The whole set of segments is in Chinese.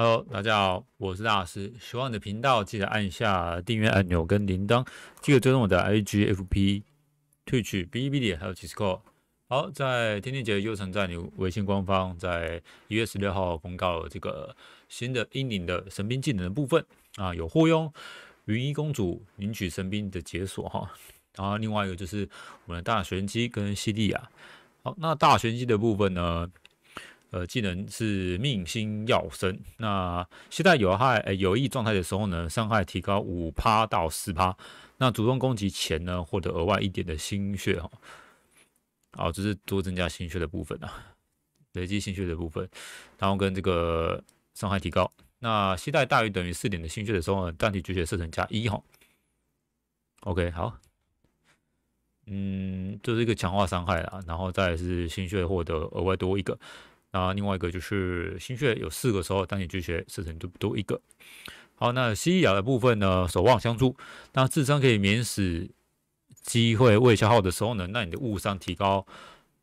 Hello，大家好，我是大师，喜欢我的频道记得按下订阅按钮跟铃铛，记得追踪我的 IGFP、Twitch、哔哩哔哩还有 Discord。好，在天天节优城在你微信官方在一月十六号公告了这个新的英灵的神兵技能的部分啊，有雇佣云衣公主领取神兵的解锁哈，然后另外一个就是我们的大玄机跟西利亚。好，那大玄机的部分呢？呃，技能是命星耀升，那携带有害、呃有益状态的时候呢，伤害提高五趴到十趴。那主动攻击前呢，获得额外一点的心血哈。好，这是多增加心血的部分啊，累积心血的部分。然后跟这个伤害提高。那携带大于等于四点的心血的时候，呢，单体绝血射程加一哈。OK，好。嗯，就是一个强化伤害啦，然后再是心血获得额外多一个。那另外一个就是心血有四个时候，当你巨血射程就多一个。好，那蜥蜴雅的部分呢，守望相助，那自身可以免死机会未消耗的时候呢，那你的误伤提高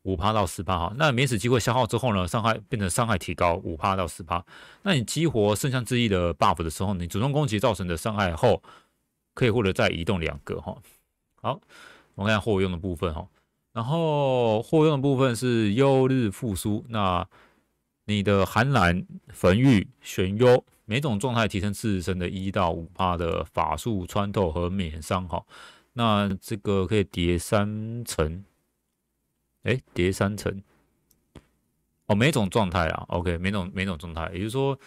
五趴到十趴哈。那免死机会消耗之后呢，伤害变成伤害提高五趴到十趴。那你激活圣象之翼的 buff 的时候，你主动攻击造成的伤害后，可以获得再移动两个哈。好，我们看后用的部分哈。然后，货用的部分是优日复苏。那你的寒蓝、焚玉、玄幽每种状态提升自身的一到五帕的法术穿透和免伤。哈，那这个可以叠三层。哎，叠三层。哦，每种状态啊。OK，每种每种状态，也就是说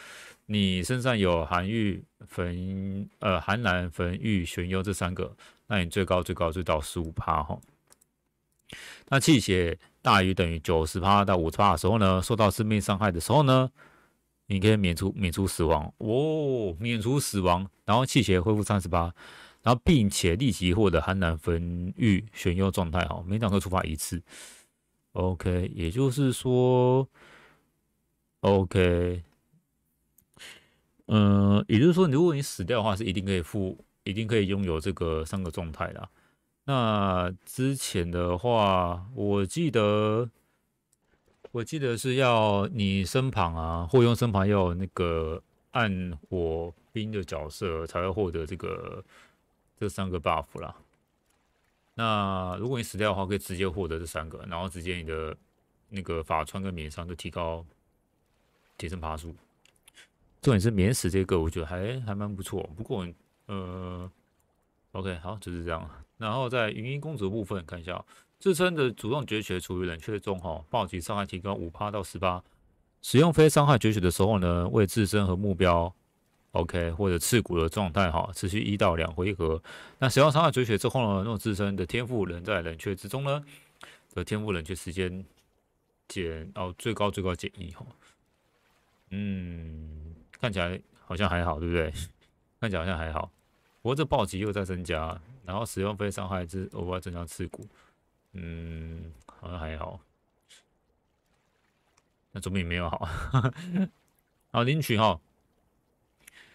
你身上有寒玉、焚呃寒蓝、焚玉、玄幽这三个，那你最高最高最高十五帕哈。那气血大于等于九十趴到五十趴的时候呢，受到致命伤害的时候呢，你可以免除免除死亡哦，免除死亡，然后气血恢复三十八，然后并且立即获得寒冷防御选用状态哈，每两个触发一次。OK，也就是说，OK，嗯，也就是说，如果你死掉的话，是一定可以负，一定可以拥有这个三个状态的。那之前的话，我记得，我记得是要你身旁啊，或用身旁有那个暗火兵的角色，才会获得这个这三个 buff 啦。那如果你死掉的话，可以直接获得这三个，然后直接你的那个法穿跟免伤都提高，提升爬树。重点是免死这个，我觉得还还蛮不错。不过，呃。OK，好，就是这样。然后在云音公主部分看一下，自身的主动绝学处于冷却中哈，暴击伤害提高五趴到十八。使用非伤害绝学的时候呢，为自身和目标 OK 或者刺骨的状态哈，持续一到两回合。那使用伤害绝学之后呢，那自身的天赋仍在冷却之中呢，的天赋冷却时间减哦，最高最高减一哈。嗯，看起来好像还好，对不对？看起来好像还好。不过这暴击又在增加，然后使用非伤害之额外增加刺骨，嗯，好像还好。那总比没有好。好，领取哈。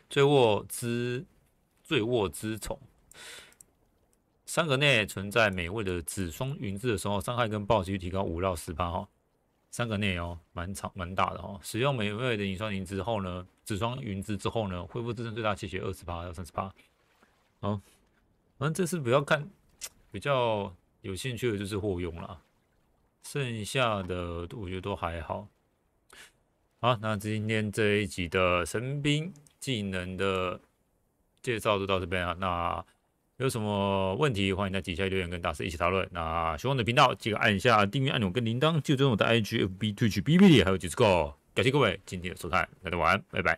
醉卧之醉卧之宠，三格内存在美味的紫霜云芝的时候，伤害跟暴击提高五到十八哈。三格内哦，蛮长蛮大的哈。使用美味的银霜云芝之后呢，紫霜云芝之后呢，恢复自身最大气血二十八到三十八。好，反正这次不要看 比较有兴趣的就是霍勇了，剩下的我觉得都还好。好，那今天这一集的神兵技能的介绍就到这边了。那有什么问题，欢迎在底下留言跟大师一起讨论。那喜欢的频道记得按下订阅按钮跟铃铛。就这种的 IGFB Twitch BBD 还有几十个，感谢各位今天的收看，大家晚安，拜拜。